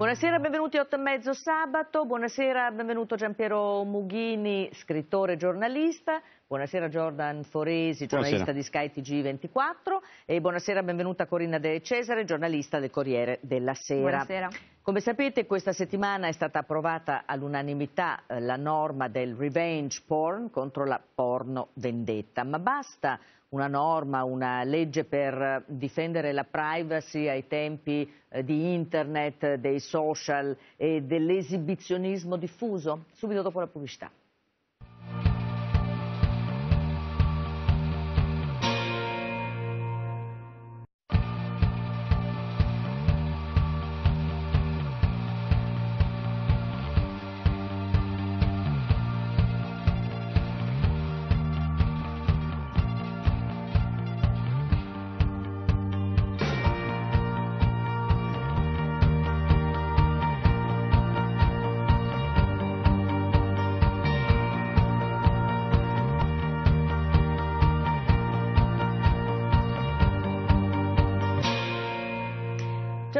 Buonasera, benvenuti a 8 e mezzo sabato, buonasera, benvenuto Giampiero Mughini, scrittore e giornalista, buonasera Jordan Foresi, giornalista buonasera. di skytg 24 e buonasera, benvenuta Corinna De Cesare, giornalista del Corriere della Sera. Buonasera. Come sapete questa settimana è stata approvata all'unanimità eh, la norma del revenge porn contro la porno vendetta, ma basta una norma, una legge per eh, difendere la privacy ai tempi eh, di internet, dei social e dell'esibizionismo diffuso? Subito dopo la pubblicità.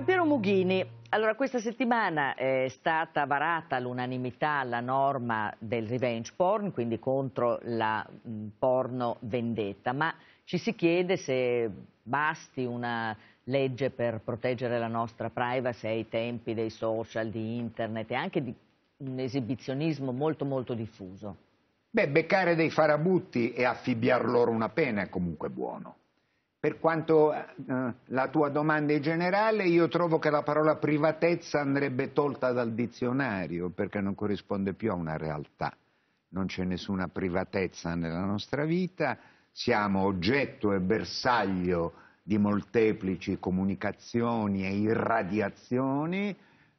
San Piero Mughini, allora, questa settimana eh, è stata varata all'unanimità la norma del revenge porn, quindi contro la mm, porno vendetta, ma ci si chiede se basti una legge per proteggere la nostra privacy ai tempi dei social, di internet e anche di un esibizionismo molto molto diffuso. Beh, beccare dei farabutti e affibbiar loro una pena è comunque buono. Per quanto eh, la tua domanda è generale, io trovo che la parola privatezza andrebbe tolta dal dizionario perché non corrisponde più a una realtà. Non c'è nessuna privatezza nella nostra vita, siamo oggetto e bersaglio di molteplici comunicazioni e irradiazioni,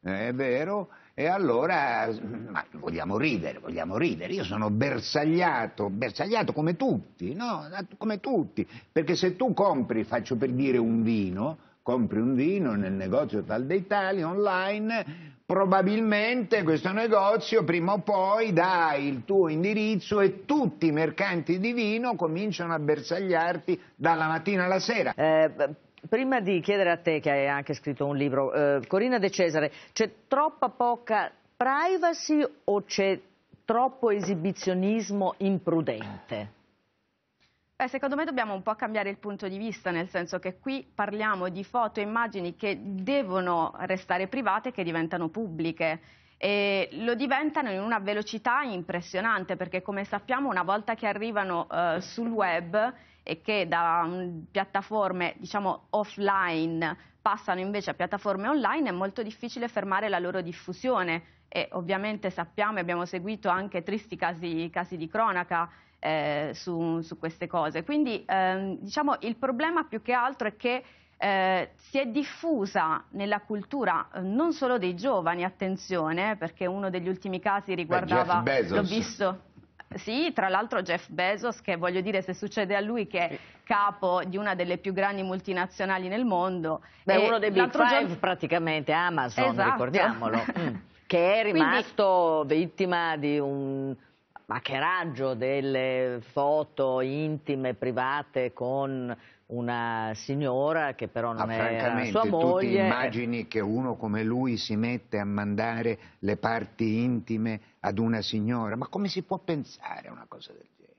eh, è vero, e allora, ma vogliamo ridere, vogliamo ridere. Io sono bersagliato, bersagliato come tutti, no? Come tutti. Perché se tu compri, faccio per dire un vino, compri un vino nel negozio Tal d'Italia online, probabilmente questo negozio prima o poi dà il tuo indirizzo e tutti i mercanti di vino cominciano a bersagliarti dalla mattina alla sera. Eh, Prima di chiedere a te, che hai anche scritto un libro, eh, Corina De Cesare, c'è troppa poca privacy o c'è troppo esibizionismo imprudente? Beh, secondo me dobbiamo un po' cambiare il punto di vista, nel senso che qui parliamo di foto e immagini che devono restare private e che diventano pubbliche. E lo diventano in una velocità impressionante perché come sappiamo una volta che arrivano eh, sul web e che da piattaforme diciamo offline passano invece a piattaforme online è molto difficile fermare la loro diffusione e ovviamente sappiamo e abbiamo seguito anche tristi casi, casi di cronaca eh, su, su, queste cose. Quindi ehm, diciamo il problema più che altro è che eh, si è diffusa nella cultura eh, non solo dei giovani, attenzione, perché uno degli ultimi casi riguardava, l'ho visto, sì, tra l'altro Jeff Bezos, che voglio dire se succede a lui che è capo di una delle più grandi multinazionali nel mondo. Beh, uno dei big five giorno... praticamente, Amazon, esatto. ricordiamolo, mm, che è rimasto Quindi... vittima di un hackeraggio delle foto intime, private con una signora che però non ah, è sua moglie. Tu ti eh. immagini che uno come lui si mette a mandare le parti intime ad una signora? Ma come si può pensare a una cosa del genere?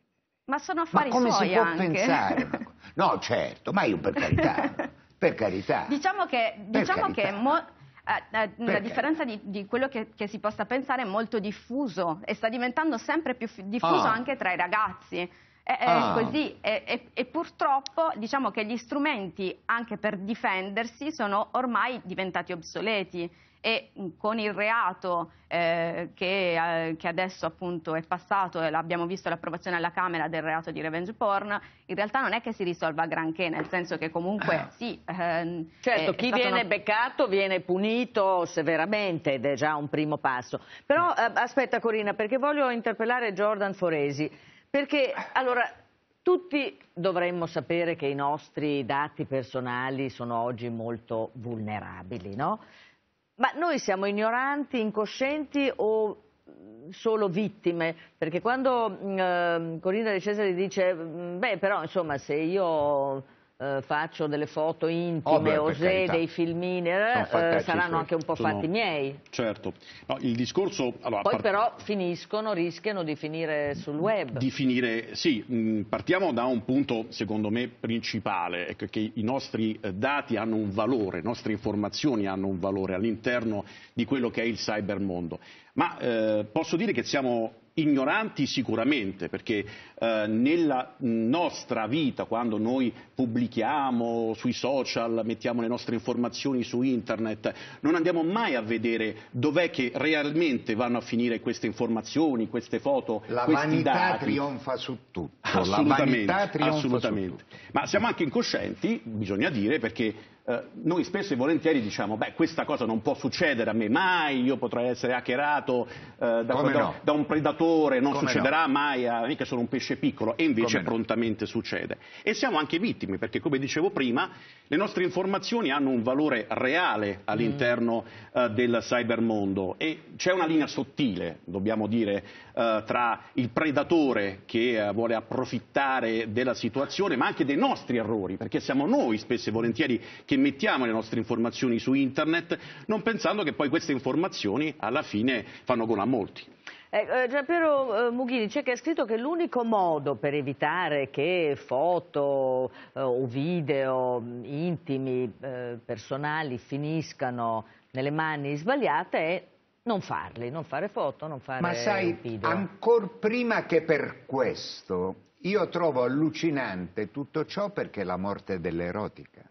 Ma sono affari ma come si può anche. pensare? no, certo, ma io per carità, per carità. Diciamo che, diciamo carità. che eh, eh, a differenza di, di quello che, che, si possa pensare, è molto diffuso e sta diventando sempre più diffuso oh. anche tra i ragazzi. È, eh, è eh, ah. così e, e, purtroppo diciamo che gli strumenti anche per difendersi sono ormai diventati obsoleti e mm, con il reato eh, che, eh, che, adesso appunto è passato e l'abbiamo visto l'approvazione alla Camera del reato di revenge porn in realtà non è che si risolva granché nel senso che comunque ah. sì ehm, certo è, chi è viene una... beccato viene punito severamente ed è già un primo passo però eh, aspetta Corina perché voglio interpellare Jordan Foresi perché, allora, tutti dovremmo sapere che i nostri dati personali sono oggi molto vulnerabili, no? Ma noi siamo ignoranti, incoscienti o mm, solo vittime? Perché quando mm, eh, Corinna De Cesare dice, mm, beh però insomma se io eh, faccio delle foto intime, oh, osè, dei filmini, eh, eh saranno anche un po' sono... fatti miei. Certo. No, il discorso... Allora, Poi part... però finiscono, rischiano di finire sul web. Di finire, sì, mm, partiamo da un punto, secondo me, principale, che i nostri eh, dati hanno un valore, le nostre informazioni hanno un valore all'interno di quello che è il cybermondo. Ma eh, posso dire che siamo ignoranti sicuramente, perché eh, nella nostra vita, quando noi pubblichiamo sui social, mettiamo le nostre informazioni su internet, non andiamo mai a vedere dov'è che realmente vanno a finire queste informazioni, queste foto, la vanità trionfa su tutto. Assolutamente, assolutamente. Su tutto. Ma siamo anche incoscienti, bisogna dire, perché eh, noi spesso e volentieri diciamo, beh, questa cosa non può succedere a me mai, io potrei essere hackerato eh, da, da, no? da, un predatore, non Come succederà no? mai a eh, me che sono un pesce piccolo, e invece Come prontamente no? succede. E siamo anche vittime, perché come dicevo prima, le nostre informazioni hanno un valore reale all'interno mm. eh, del cybermondo e c'è una linea sottile, dobbiamo dire, eh, tra il predatore che vuole approfittare della situazione, ma anche dei nostri errori, perché siamo noi spesso e volentieri che mettiamo le nostre informazioni su internet, non pensando che poi queste informazioni alla fine fanno gola a molti. Eh, eh Giampiero eh, Mughini, c'è che ha scritto che l'unico modo per evitare che foto eh, o video mm, intimi, eh, personali, finiscano nelle mani sbagliate è non farli, non fare foto, non fare video. Ma sai, video. ancor prima che per questo, io trovo allucinante tutto ciò perché è la morte dell'erotica.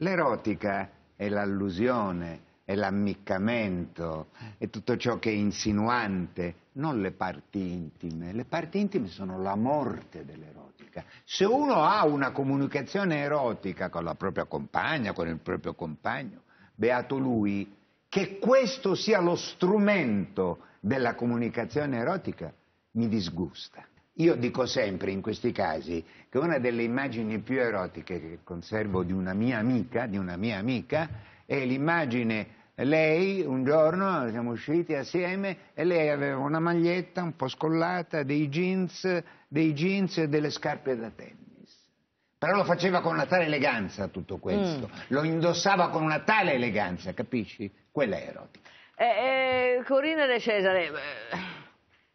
L'erotica è l'allusione, è l'ammiccamento, è tutto ciò che è insinuante, non le parti intime. Le parti intime sono la morte dell'erotica. Se uno ha una comunicazione erotica con la propria compagna, con il proprio compagno, beato lui, che questo sia lo strumento della comunicazione erotica mi disgusta. Io dico sempre in questi casi che una delle immagini più erotiche che conservo di una mia amica, di una mia amica è l'immagine lei un giorno siamo usciti assieme e lei aveva una maglietta un po' scollata, dei jeans, dei jeans e delle scarpe da tennis. Però lo faceva con una tale eleganza tutto questo, mm. lo indossava con una tale eleganza, capisci? Quella è erotica. Eh, eh, Corinna De Cesare... Eh,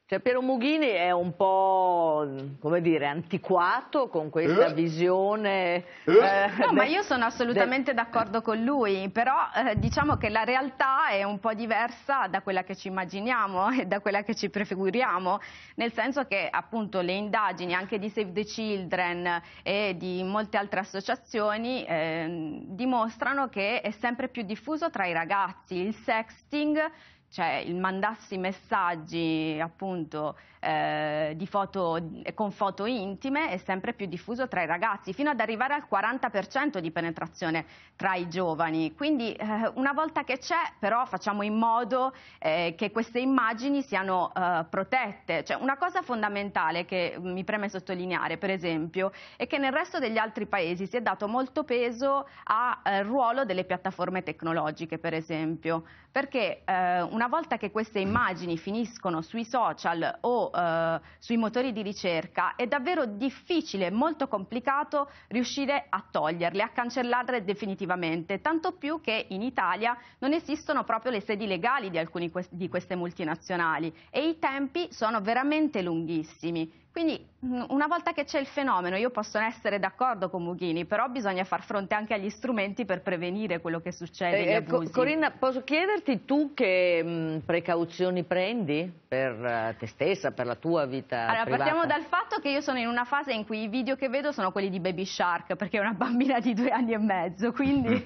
cioè Piero Mughini è un po', come dire, antiquato con questa eh? visione... Eh? Eh, no, ma io sono assolutamente d'accordo con lui, però eh, diciamo che la realtà è un po' diversa da quella che ci immaginiamo e da quella che ci prefiguriamo, nel senso che appunto le indagini anche di Save the Children e di molte altre associazioni ehm, dimostrano che è sempre più diffuso tra i ragazzi il sexting cioè il mandarsi messaggi appunto eh, foto, eh, con foto intime è sempre più diffuso tra i ragazzi, fino ad arrivare al 40% di penetrazione tra i giovani. Quindi eh, una volta che c'è, però facciamo in modo eh, che queste immagini siano eh, protette. Cioè, una cosa fondamentale che mi preme sottolineare, per esempio, è che nel resto degli altri paesi si è dato molto peso al eh, ruolo delle piattaforme tecnologiche, per esempio, perché una volta che queste immagini finiscono sui social o eh, sui motori di ricerca, è davvero difficile, molto complicato riuscire a toglierle, a cancellarle definitivamente, tanto più che in Italia non esistono proprio le sedi legali di alcune di queste multinazionali e i tempi sono veramente lunghissimi. Quindi mm, una volta che c'è il fenomeno, io posso essere d'accordo con Mughini, però bisogna far fronte anche agli strumenti per prevenire quello che succede. Eh, eh, Corinna, posso chiederti tu che mh, mm, precauzioni prendi per eh, te stessa, per la tua vita allora, privata? Partiamo dal fatto che io sono in una fase in cui i video che vedo sono quelli di Baby Shark, perché è una bambina di due anni e mezzo, quindi...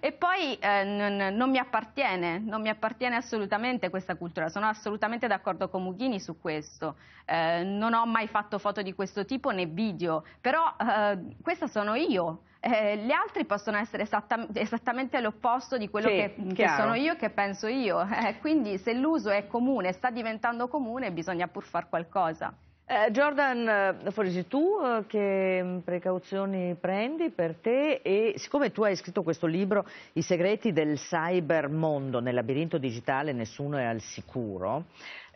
e poi eh, non, non, mi appartiene, non mi appartiene assolutamente questa cultura, sono assolutamente d'accordo con Mughini su questo. Eh, eh, non ho mai fatto foto di questo tipo né video, però eh, questa sono io. Eh, gli altri possono essere esattam esattamente l'opposto di quello sì, che, che, sono io e che penso io. Eh, quindi se l'uso è comune, sta diventando comune, bisogna pur fare qualcosa. Eh, Jordan, eh, Foresi, tu eh, che precauzioni prendi per te? E siccome tu hai scritto questo libro, I segreti del cybermondo, nel labirinto digitale nessuno è al sicuro,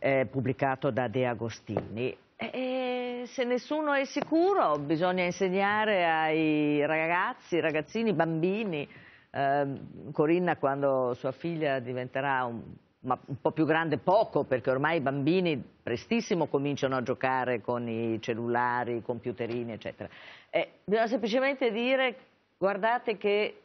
eh, pubblicato da De Agostini. E se nessuno è sicuro bisogna insegnare ai ragazzi, ragazzini, bambini. Eh, Corinna quando sua figlia diventerà un ma un po' più grande poco, perché ormai i bambini prestissimo cominciano a giocare con i cellulari, i computerini, eccetera. E bisogna semplicemente dire, guardate che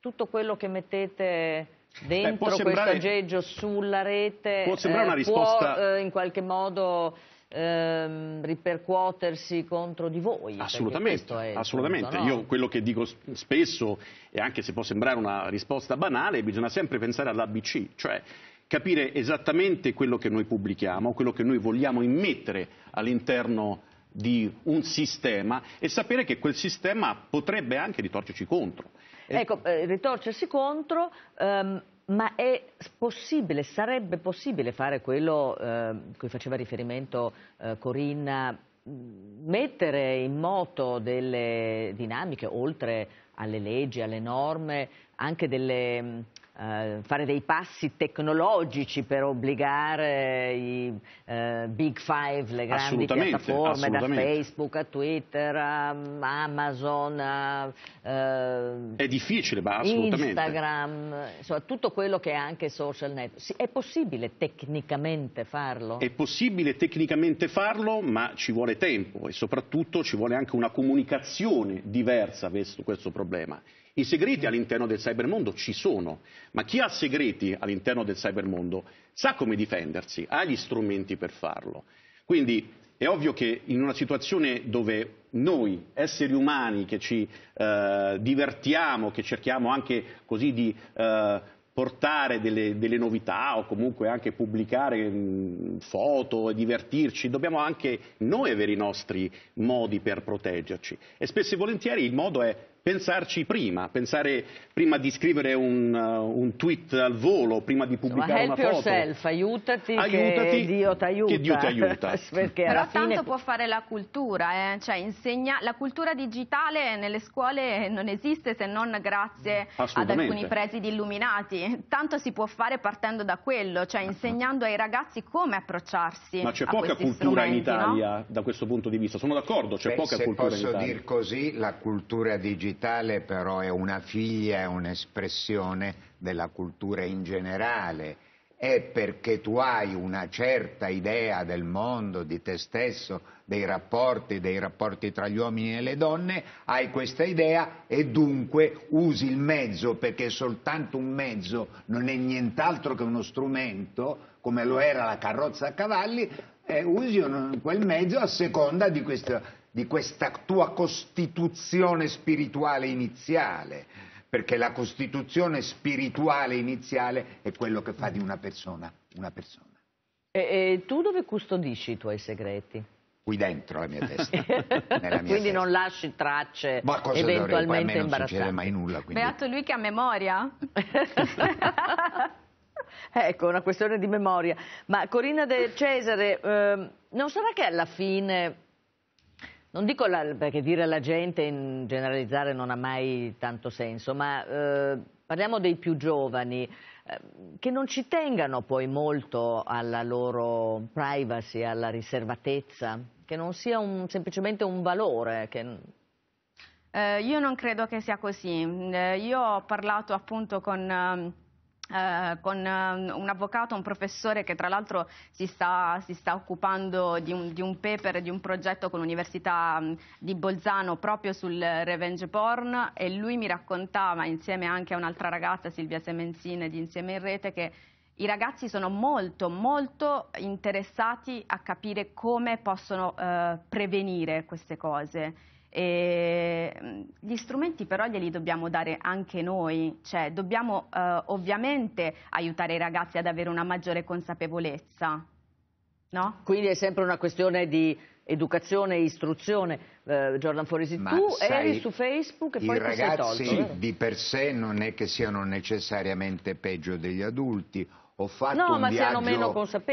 tutto quello che mettete dentro Beh, sembrare, questo aggeggio sulla rete può, sembrare eh, una risposta... Può, eh, in qualche modo Ehm, ripercuotersi contro di voi. Assolutamente, assolutamente. Punto, no? io quello che dico spesso, e anche se può sembrare una risposta banale, bisogna sempre pensare all'ABC, cioè capire esattamente quello che noi pubblichiamo, quello che noi vogliamo immettere all'interno di un sistema e sapere che quel sistema potrebbe anche ritorcerci contro. Ecco, eh, ritorcersi contro, ehm, ma è possibile, sarebbe possibile fare quello a eh, cui faceva riferimento eh, Corinna, mettere in moto delle dinamiche, oltre alle leggi, alle norme, anche delle eh, fare dei passi tecnologici per obbligare i eh, big five, le grandi piattaforme, da Facebook a Twitter a Amazon a eh, È difficile, ma Instagram, insomma tutto quello che è anche social network. Sì, è possibile tecnicamente farlo? È possibile tecnicamente farlo, ma ci vuole tempo e soprattutto ci vuole anche una comunicazione diversa verso questo problema. I segreti all'interno del cybermondo ci sono, ma chi ha segreti all'interno del cybermondo sa come difendersi, ha gli strumenti per farlo. Quindi è ovvio che in una situazione dove noi, esseri umani, che ci eh, divertiamo, che cerchiamo anche così di eh, portare delle, delle, novità o comunque anche pubblicare mh, mm, foto e divertirci, dobbiamo anche noi avere i nostri modi per proteggerci. E spesso e volentieri il modo è pensarci prima, pensare prima di scrivere un, uh, un tweet al volo, prima di pubblicare Insomma, una foto. yourself, aiutati, aiutati che Dio ti aiuta. Dio aiuta. Però fine... tanto può fare la cultura, eh? cioè insegna... la cultura digitale nelle scuole non esiste se non grazie ad alcuni presidi illuminati. Tanto si può fare partendo da quello, cioè ecco. insegnando ai ragazzi come approcciarsi Ma c'è poca cultura in Italia no? da questo punto di vista, sono d'accordo, c'è poca cultura in Italia. Se posso dir così, la cultura digitale capitale però è una figlia, è un'espressione della cultura in generale, è perché tu hai una certa idea del mondo, di te stesso, dei rapporti, dei rapporti tra gli uomini e le donne, hai questa idea e dunque usi il mezzo perché è soltanto un mezzo, non è nient'altro che uno strumento, come lo era la carrozza a cavalli, eh, usi quel mezzo a seconda di questa di questa tua costituzione spirituale iniziale, perché la costituzione spirituale iniziale è quello che fa di una persona una persona. E, e tu dove custodisci i tuoi segreti? Qui dentro la mia testa. mia quindi testa. non lasci tracce Ma cosa eventualmente imbarazzanti. non succede mai nulla. Quindi... Beato lui che ha memoria. Ecco, una questione di memoria. Ma Corina De Cesare, eh, non sarà che alla fine non dico la, perché dire alla gente in generalizzare non ha mai tanto senso, ma eh, parliamo dei più giovani eh, che non ci tengano poi molto alla loro privacy, alla riservatezza, che non sia un, semplicemente un valore. Che... Eh, io non credo che sia così. Eh, io ho parlato appunto con ehm, eh, con um, un avvocato, un professore che tra l'altro si sta, si sta occupando di un, di un, paper, di un progetto con l'Università mm, di Bolzano proprio sul revenge porn e lui mi raccontava insieme anche a un'altra ragazza, Silvia Semenzine di Insieme in Rete, che i ragazzi sono molto molto interessati a capire come possono eh, prevenire queste cose e gli strumenti però glieli dobbiamo dare anche noi, cioè dobbiamo eh, ovviamente aiutare i ragazzi ad avere una maggiore consapevolezza. No? Quindi è sempre una questione di educazione e istruzione. Eh, Jordan Foresi, Ma tu sai, eri su Facebook e poi ti sei tolto. I ragazzi di per sé non è che siano necessariamente peggio degli adulti ho fatto no, un viaggio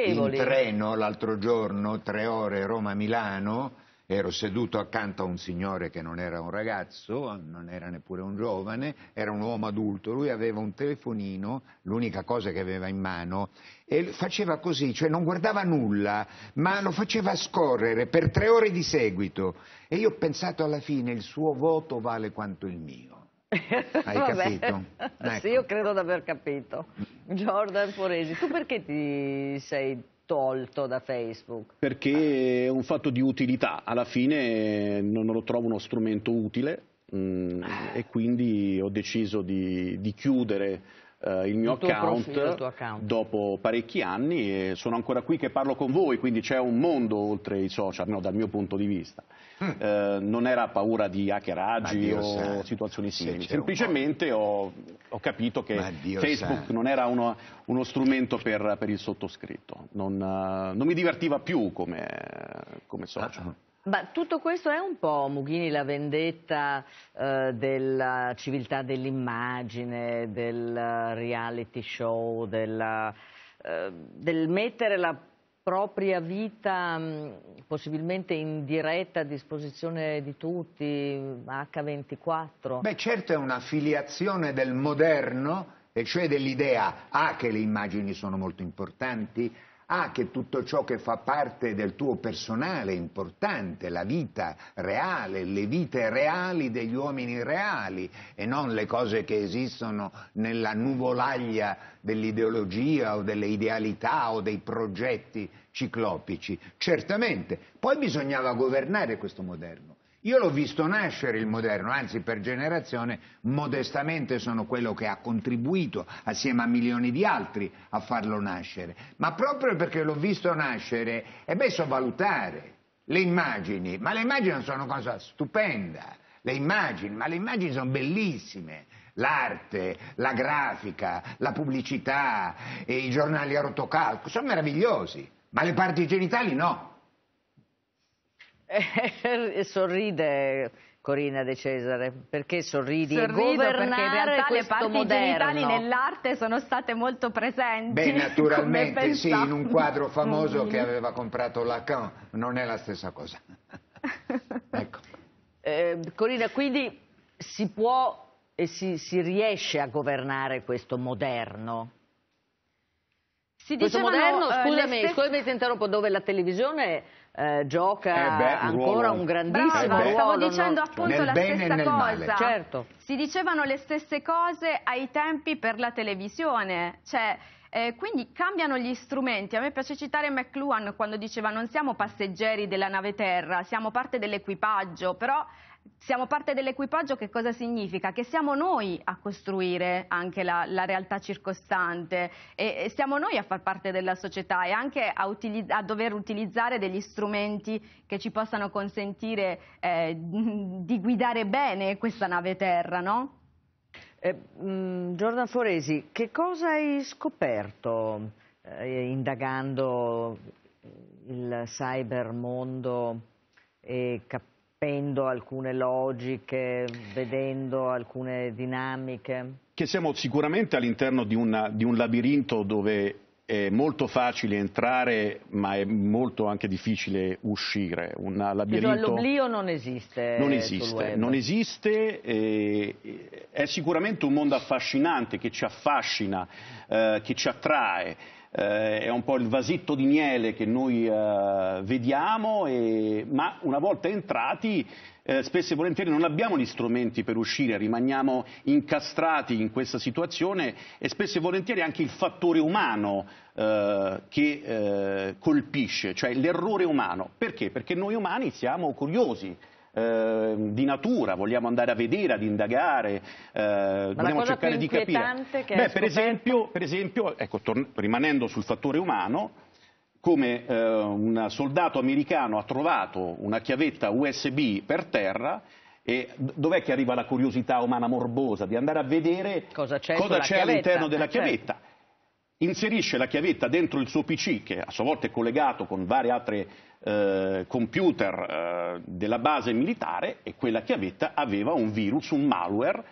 in treno l'altro giorno, tre ore Roma-Milano Ero seduto accanto a un signore che non era un ragazzo, non era neppure un giovane, era un uomo adulto, lui aveva un telefonino, l'unica cosa che aveva in mano, e faceva così, cioè non guardava nulla, ma lo faceva scorrere per tre ore di seguito. E io ho pensato alla fine, il suo voto vale quanto il mio. Hai Vabbè. capito? Ecco. Sì, io credo di aver capito. Jordan Foresi, tu perché ti sei tolto da Facebook? Perché è un fatto di utilità, alla fine eh, non lo trovo uno strumento utile mh, mm, ah. e quindi ho deciso di, di chiudere eh, il mio il account, profilo, account, dopo parecchi anni e sono ancora qui che parlo con voi, quindi c'è un mondo oltre i social, no, dal mio punto di vista. Mm. Eh, non era paura di hackeraggi o sa. situazioni simili, semplicemente ho, ho, capito che Facebook sa. non era uno, uno strumento per, per, il sottoscritto, non, eh, non, mi divertiva più come, come ah, social. Ah. Ma tutto questo è un po', Mughini, la vendetta eh, della civiltà dell'immagine, del reality show, della, eh, del mettere la propria vita mh, mm, possibilmente in diretta a disposizione di tutti, H24. Beh certo è una filiazione del moderno, e cioè dell'idea A ah, che le immagini sono molto importanti, ah che tutto ciò che fa parte del tuo personale è importante, la vita reale, le vite reali degli uomini reali e non le cose che esistono nella nuvolaglia dell'ideologia o delle idealità o dei progetti ciclopici. Certamente, poi bisognava governare questo moderno io l'ho visto nascere il moderno, anzi per generazione modestamente sono quello che ha contribuito assieme a milioni di altri a farlo nascere, ma proprio perché l'ho visto nascere è beh so valutare le immagini, ma le immagini sono una cosa stupenda, le immagini, ma le immagini sono bellissime, l'arte, la grafica, la pubblicità, i giornali a rotocalco, sono meravigliosi, ma le parti genitali no. sorride Corina De Cesare, perché sorridi Sorrido e governare perché in realtà le parti genitali nell'arte sono state molto presenti. Beh, naturalmente, sì, in un quadro famoso che mm-hmm. aveva comprato Lacan, non è la stessa cosa. ecco. eh, Corina, quindi si può e si, si riesce a governare questo moderno? Si Questo moderno, eh, scusami, stesse... scusami se interrompo, dove la televisione eh, gioca eh beh, ancora ruolo. un grandissimo Bravo, Stavo dicendo no? Cioè, appunto la stessa cosa. Certo. Si dicevano le stesse cose ai tempi per la televisione. Cioè, eh, quindi cambiano gli strumenti. A me piace citare McLuhan quando diceva non siamo passeggeri della nave terra, siamo parte dell'equipaggio, però siamo parte dell'equipaggio che cosa significa? Che siamo noi a costruire anche la, la realtà circostante e, e, siamo noi a far parte della società e anche a, a dover utilizzare degli strumenti che ci possano consentire eh, di guidare bene questa nave terra, no? Eh, mh, Jordan Foresi, che cosa hai scoperto eh, indagando il cybermondo e capendo? capendo alcune logiche, vedendo alcune dinamiche? Che siamo sicuramente all'interno di, di, un labirinto dove è molto facile entrare ma è molto anche difficile uscire. Un labirinto... Cioè, l'oblio non esiste. Non esiste, non esiste e... è sicuramente un mondo affascinante che ci affascina, eh, che ci attrae eh, è un po' il vasetto di miele che noi eh, vediamo, e, ma una volta entrati eh, spesso e volentieri non abbiamo gli strumenti per uscire, rimaniamo incastrati in questa situazione e spesso e volentieri anche il fattore umano eh, che eh, colpisce, cioè l'errore umano. Perché? Perché noi umani siamo curiosi, eh, di natura, vogliamo andare a vedere, ad indagare, eh, vogliamo cercare di capire. Beh, per esempio, per esempio ecco, rimanendo sul fattore umano, come eh, un soldato americano ha trovato una chiavetta USB per terra e dov'è che arriva la curiosità umana morbosa di andare a vedere cosa c'è, all'interno della eh, certo. chiavetta? Inserisce la chiavetta dentro il suo PC che a sua volta è collegato con varie altre eh, computer eh, della base militare e quella chiavetta aveva un virus, un malware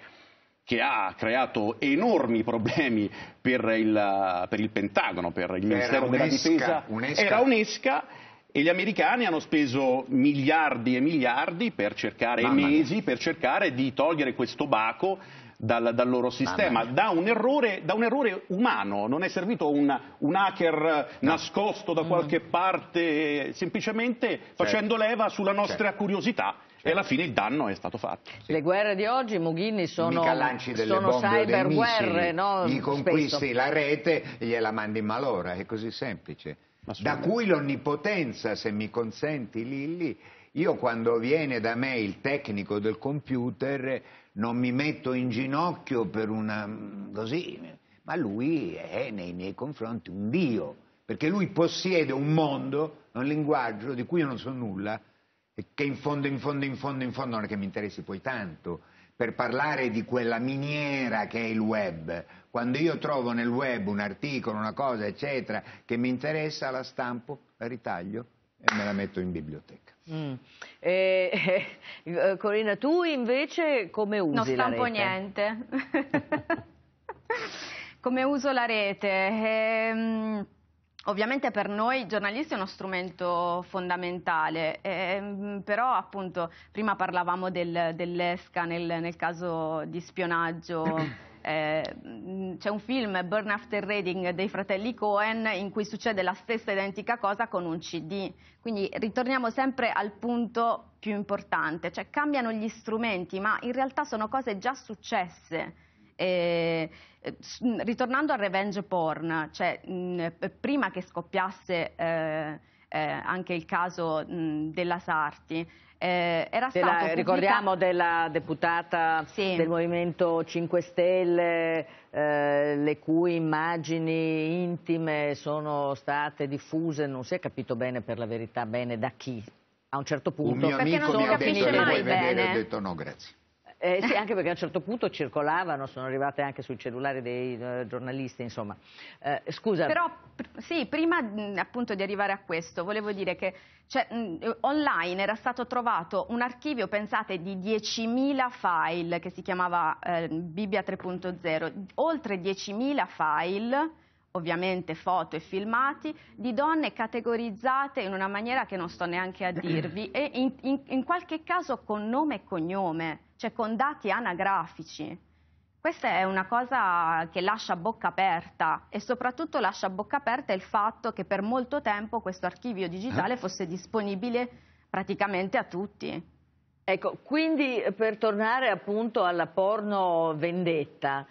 che ha creato enormi problemi per il, per il Pentagono, per il Ministero della Difesa. Unesca. Era un'esca e gli americani hanno speso miliardi e miliardi per cercare, e mesi per cercare di togliere questo baco dal, dal loro sistema, da un, errore, da un, errore, umano, non è servito un, un hacker no. nascosto da mm. qualche mm. parte, semplicemente certo. facendo leva sulla nostra certo. curiosità e certo. alla fine il danno è stato fatto. Sì. Le guerre di oggi, Mughini, sono, sono cyberguerre, no? Gli conquisti Spesso. la rete, e gliela mandi in malora, è così semplice. Da cui l'onnipotenza, se mi consenti Lilli, io quando viene da me il tecnico del computer non mi metto in ginocchio per una così, ma lui è nei miei confronti un Dio, perché lui possiede un mondo, un linguaggio di cui io non so nulla, che in fondo, in fondo, in fondo, in fondo non è che mi interessi poi tanto, per parlare di quella miniera che è il web. Quando io trovo nel web un articolo, una cosa, eccetera, che mi interessa, la stampo, la ritaglio e me la metto in biblioteca. Mm. E, eh, Corina, tu invece come usi Non stampo niente. come uso la rete? E, ehm, ovviamente per noi giornalisti è uno strumento fondamentale, e, ehm, però appunto prima parlavamo del, dell'ESCA nel, nel caso di spionaggio Eh, c'è un film, Burn After Reading, dei fratelli Cohen, in cui succede la stessa identica cosa con un CD. Quindi ritorniamo sempre al punto più importante, cioè cambiano gli strumenti, ma in realtà sono cose già successe. Eh, ritornando al revenge porn, cioè, mh, eh, prima che scoppiasse eh, eh, anche il caso mh, della Sarti, eh, era della, stato Ricordiamo della deputata sì. del Movimento 5 Stelle, eh, le cui immagini intime sono state diffuse, non si è capito bene per la verità bene da chi. A un certo punto, un mio amico mi ha detto, mai bene. ho detto no grazie. Eh, sì, anche perché a un certo punto circolavano, sono arrivate anche sui cellulari dei eh, giornalisti, insomma. Eh, scusa. Però, pr sì, prima mh, appunto di arrivare a questo, volevo dire che cioè, mh, eh, online era stato trovato un archivio, pensate, di 10.000 file che si chiamava eh, Bibbia 3.0, oltre 10.000 file ovviamente foto e filmati, di donne categorizzate in una maniera che non sto neanche a dirvi e in, in, in qualche caso con nome e cognome cioè con dati anagrafici. Questa è una cosa che lascia bocca aperta e soprattutto lascia bocca aperta il fatto che per molto tempo questo archivio digitale eh? fosse disponibile praticamente a tutti. Ecco, quindi per tornare appunto alla porno vendetta,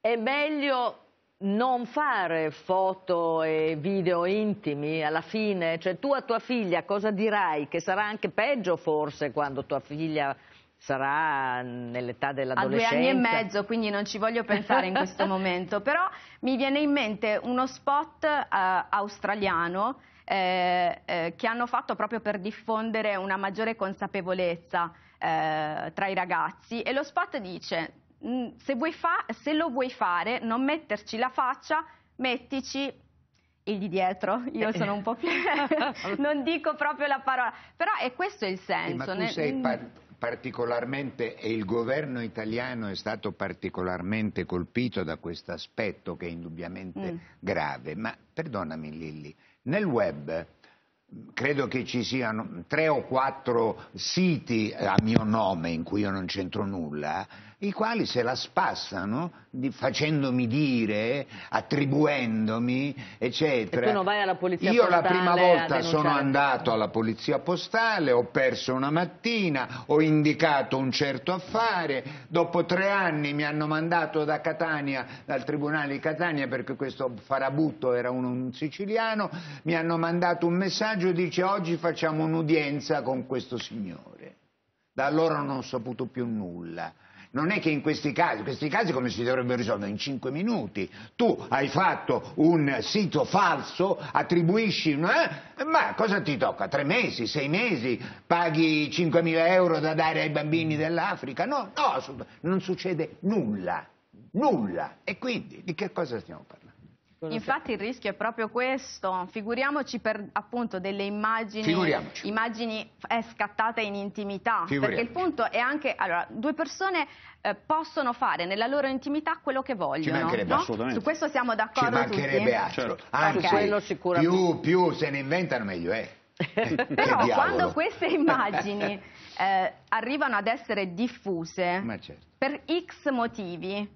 è meglio non fare foto e video intimi alla fine, cioè tu a tua figlia cosa dirai? Che sarà anche peggio forse quando tua figlia sarà nell'età dell'adolescenza. A due anni e mezzo, quindi non ci voglio pensare in questo momento, però mi viene in mente uno spot eh, australiano eh, eh, che hanno fatto proprio per diffondere una maggiore consapevolezza eh, tra i ragazzi e lo spot dice mm, se, se lo vuoi fare non metterci la faccia, mettici il di dietro, io eh. sono un po' più... non dico proprio la parola, però è questo il senso. Eh, ma tu sei particolarmente, e il governo italiano è stato particolarmente colpito da questo aspetto che è indubbiamente mm. grave, ma perdonami Lilli, nel web mm, credo che ci siano tre o quattro siti eh, a mio nome in cui io non c'entro nulla i quali se la spassano di, facendomi dire, attribuendomi, eccetera. E tu non vai alla polizia Io postale? la prima volta sono andato alla polizia postale, ho perso una mattina, ho indicato un certo affare, dopo tre anni mi hanno mandato da Catania, dal tribunale di Catania, perché questo farabutto era un, un siciliano, mi hanno mandato un messaggio, dice oggi facciamo un'udienza con questo signore. Da allora non ho saputo più nulla. Non è che in questi casi, questi casi come si dovrebbero risolvere? In cinque minuti. Tu hai fatto un sito falso, attribuisci, una, eh? ma cosa ti tocca? Tre mesi, sei mesi, paghi 5.000 euro da dare ai bambini dell'Africa? No, no, non succede nulla, nulla. E quindi di che cosa stiamo parlando? Infatti il rischio è proprio questo, figuriamoci per appunto delle immagini, immagini eh, scattate in intimità, perché il punto è anche, allora, due persone eh, possono fare nella loro intimità quello che vogliono, Ci mancherebbe no? su questo siamo d'accordo tutti? Ci eh? mancherebbe altro, certo. anche okay. se più, più se ne inventano meglio è. Però quando queste immagini eh, arrivano ad essere diffuse certo. per X motivi,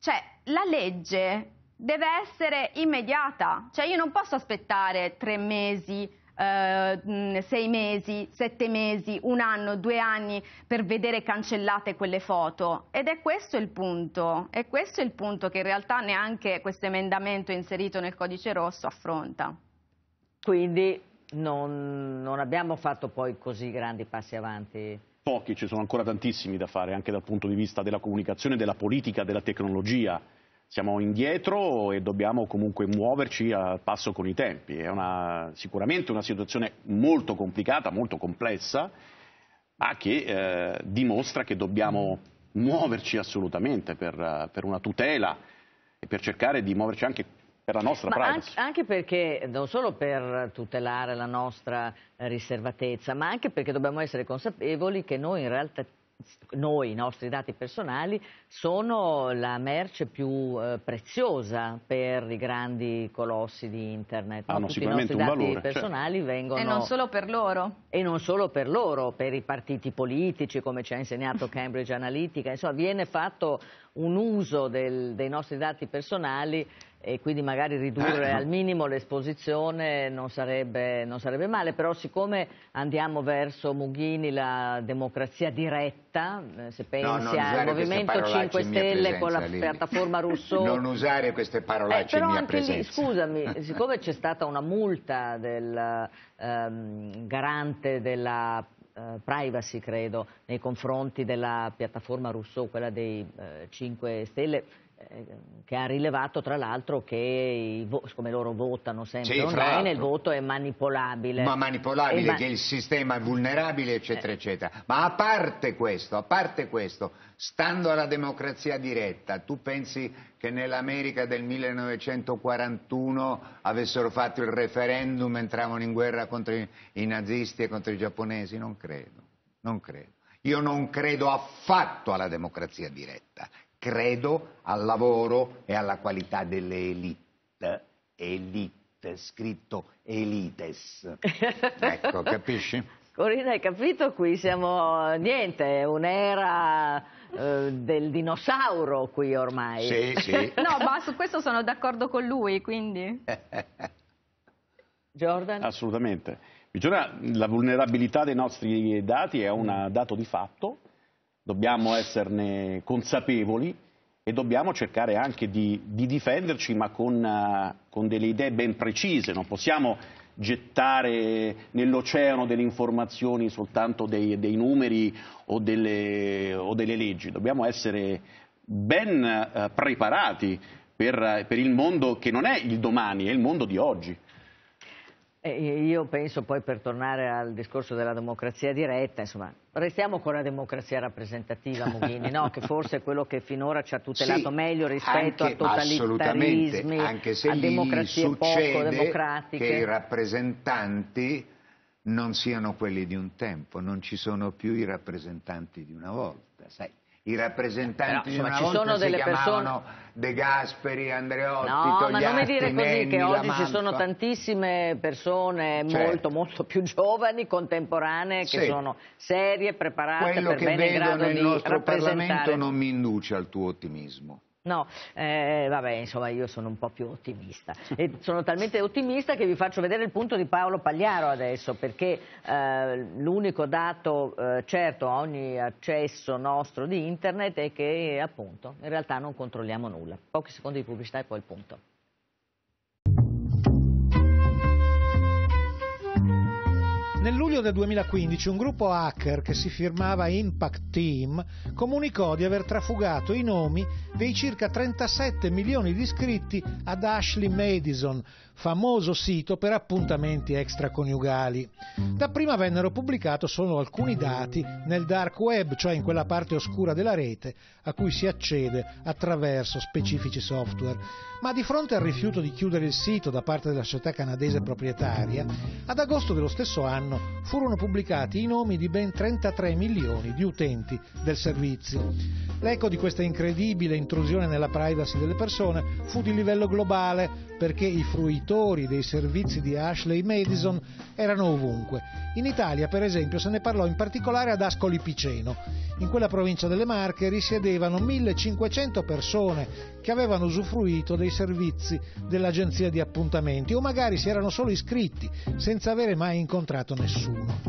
cioè la legge deve essere immediata, cioè io non posso aspettare tre mesi, eh, sei mesi, sette mesi, un anno, due anni per vedere cancellate quelle foto ed è questo il punto, è questo il punto che in realtà neanche questo emendamento inserito nel codice rosso affronta. Quindi non, non abbiamo fatto poi così grandi passi avanti pochi, ci sono ancora tantissimi da fare anche dal punto di vista della comunicazione, della politica, della tecnologia siamo indietro e dobbiamo comunque muoverci a passo con i tempi. È una, sicuramente una situazione molto complicata, molto complessa, ma che eh, dimostra che dobbiamo muoverci assolutamente per, per, una tutela e per cercare di muoverci anche per la nostra ma privacy. Anche, anche perché, non solo per tutelare la nostra riservatezza, ma anche perché dobbiamo essere consapevoli che noi in realtà noi, i nostri dati personali, sono la merce più eh, preziosa per i grandi colossi di internet. Hanno Tutti i nostri dati valore, certo. personali certo. vengono... E non solo per loro. E non solo per loro, per i partiti politici, come ci ha insegnato Cambridge Analytica. Insomma, viene fatto un uso del, dei nostri dati personali e quindi magari ridurre eh. al minimo l'esposizione non sarebbe, non sarebbe, male, però siccome andiamo verso Mughini la democrazia diretta, eh, se pensi no, al Movimento 5 Stelle con la lì. piattaforma Rousseau... non usare queste parolacce eh, in mia presenza. Lì, scusami, siccome c'è stata una multa del ehm, garante della eh, privacy, credo, nei confronti della piattaforma Rousseau, quella dei eh, 5 Stelle eh, che ha rilevato tra l'altro che come loro votano sempre sì, online il voto è manipolabile ma manipolabile ma... che il sistema è vulnerabile eh. eccetera eh. eccetera ma a parte questo a parte questo stando alla democrazia diretta tu pensi che nell'America del 1941 avessero fatto il referendum entravano in guerra contro i nazisti e contro i giapponesi non credo non credo io non credo affatto alla democrazia diretta credo al lavoro e alla qualità delle elite. Elite, scritto elites. Ecco, capisci? Corina, hai capito? Qui siamo, niente, un'era eh, del dinosauro qui ormai. Sì, sì. no, ma su questo sono d'accordo con lui, quindi... Jordan? Assolutamente. La vulnerabilità dei nostri dati è un mm. dato di fatto dobbiamo esserne consapevoli e dobbiamo cercare anche di, di difenderci ma con, eh, con, delle idee ben precise, non possiamo gettare nell'oceano delle informazioni soltanto dei, dei numeri o delle, o delle, leggi, dobbiamo essere ben uh, preparati per, per il mondo che non è il domani, è il mondo di oggi io penso poi per tornare al discorso della democrazia diretta, insomma, restiamo con la democrazia rappresentativa, Mughini, no? che forse è quello che finora ci ha tutelato sì, meglio rispetto anche, a totalitarismi, anche se a democrazie poco democratiche. Che i rappresentanti non siano quelli di un tempo, non ci sono più i rappresentanti di una volta, sai? i rappresentanti Però, insomma, di una ci sono delle persone... De Gasperi, Andreotti, no, Togliatti, ma non mi dire così che oggi ci sono tantissime persone certo. molto molto più giovani, contemporanee, che sì. sono serie, preparate Quello per bene in grado di rappresentare. Quello che vedo nel nostro Parlamento non mi induce al tuo ottimismo. No, eh, vabbè, insomma, io sono un po' più ottimista. E sono talmente ottimista che vi faccio vedere il punto di Paolo Pagliaro adesso, perché eh, l'unico dato eh, certo a ogni accesso nostro di internet è che appunto in realtà non controlliamo nulla. Pochi secondi di pubblicità e poi il punto. Nel luglio del 2015 un gruppo hacker che si firmava Impact Team comunicò di aver trafugato i nomi dei circa 37 milioni di iscritti ad Ashley Madison, famoso sito per appuntamenti extraconiugali. Dapprima vennero pubblicati solo alcuni dati nel dark web, cioè in quella parte oscura della rete a cui si accede attraverso specifici software. Ma di fronte al rifiuto di chiudere il sito da parte della società canadese proprietaria, ad agosto dello stesso anno anno furono pubblicati i nomi di ben 33 milioni di utenti del servizio. L'eco di questa incredibile intrusione nella privacy delle persone fu di livello globale perché i fruitori dei servizi di Ashley Madison erano ovunque. In Italia, per esempio, se ne parlò in particolare ad Ascoli Piceno. In quella provincia delle Marche risiedevano 1500 persone che avevano usufruito dei servizi dell'agenzia di appuntamenti o magari si erano solo iscritti senza avere mai incontrato nessuno nessuno.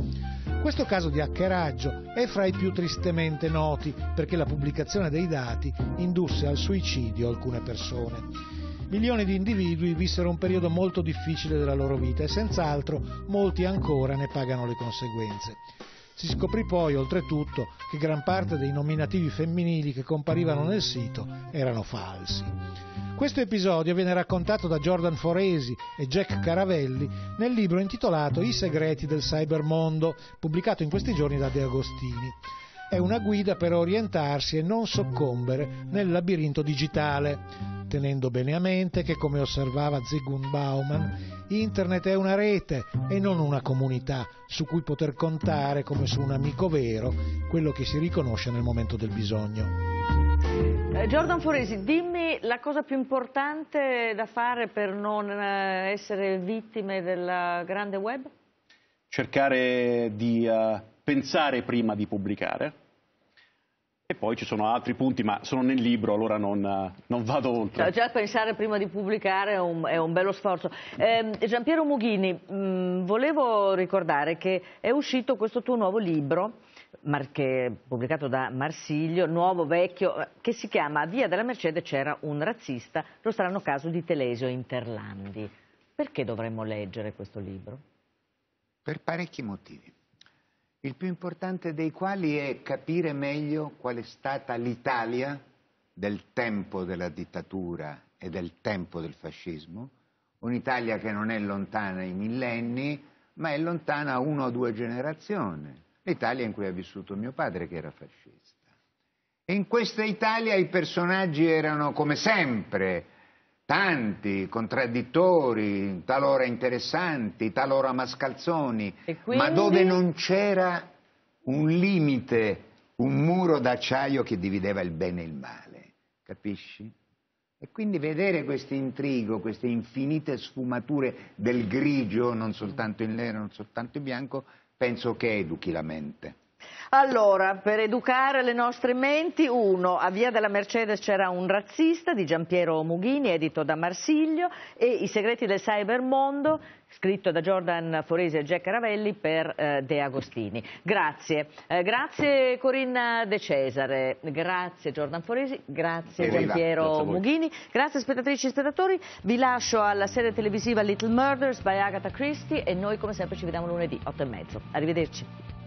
Questo caso di hackeraggio è fra i più tristemente noti perché la pubblicazione dei dati indusse al suicidio alcune persone. Milioni di individui vissero un periodo molto difficile della loro vita e senz'altro molti ancora ne pagano le conseguenze. Si scoprì poi, oltretutto, che gran parte dei nominativi femminili che comparivano nel sito erano falsi. Questo episodio viene raccontato da Jordan Foresi e Jack Caravelli nel libro intitolato I segreti del cybermondo, pubblicato in questi giorni da De Agostini. È una guida per orientarsi e non soccombere nel labirinto digitale, tenendo bene a mente che, come osservava Zygmunt Bauman, Internet è una rete e non una comunità su cui poter contare come su un amico vero, quello che si riconosce nel momento del bisogno. Eh, Jordan Foresi, dimmi la cosa più importante da fare per non eh, essere vittime del grande web? Cercare di... Uh pensare prima di pubblicare. E poi ci sono altri punti, ma sono nel libro, allora non, non vado oltre. No, già pensare prima di pubblicare è un, è un bello sforzo. Eh, Giampiero Mughini, mh, mm, volevo ricordare che è uscito questo tuo nuovo libro, che pubblicato da Marsiglio, nuovo, vecchio, che si chiama A Via della Mercede c'era un razzista, lo strano caso di Telesio Interlandi. Perché dovremmo leggere questo libro? Per parecchi motivi il più importante dei quali è capire meglio qual è stata l'Italia del tempo della dittatura e del tempo del fascismo, un'Italia che non è lontana i millenni, ma è lontana una o due generazioni, l'Italia in cui ha vissuto mio padre che era fascista. E in questa Italia i personaggi erano come sempre tanti, contraddittori, talora interessanti, talora mascalzoni, quindi... ma dove non c'era un limite, un muro d'acciaio che divideva il bene e il male, capisci? E quindi vedere questo intrigo, queste infinite sfumature del grigio, non soltanto il nero, non soltanto il bianco, penso che educhi la mente. Allora, per educare le nostre menti, uno, a Via della Mercedes c'era un razzista di Giampiero Mughini, edito da Marsiglio, e I segreti del cybermondo, scritto da Jordan Foresi e Jack Ravelli per eh, De Agostini. Grazie. Eh, grazie Corinna De Cesare, grazie Jordan Foresi, grazie Giampiero Mughini, grazie spettatrici e spettatori. Vi lascio alla serie televisiva Little Murders by Agatha Christie e noi come sempre ci vediamo lunedì 8 e mezzo. Arrivederci.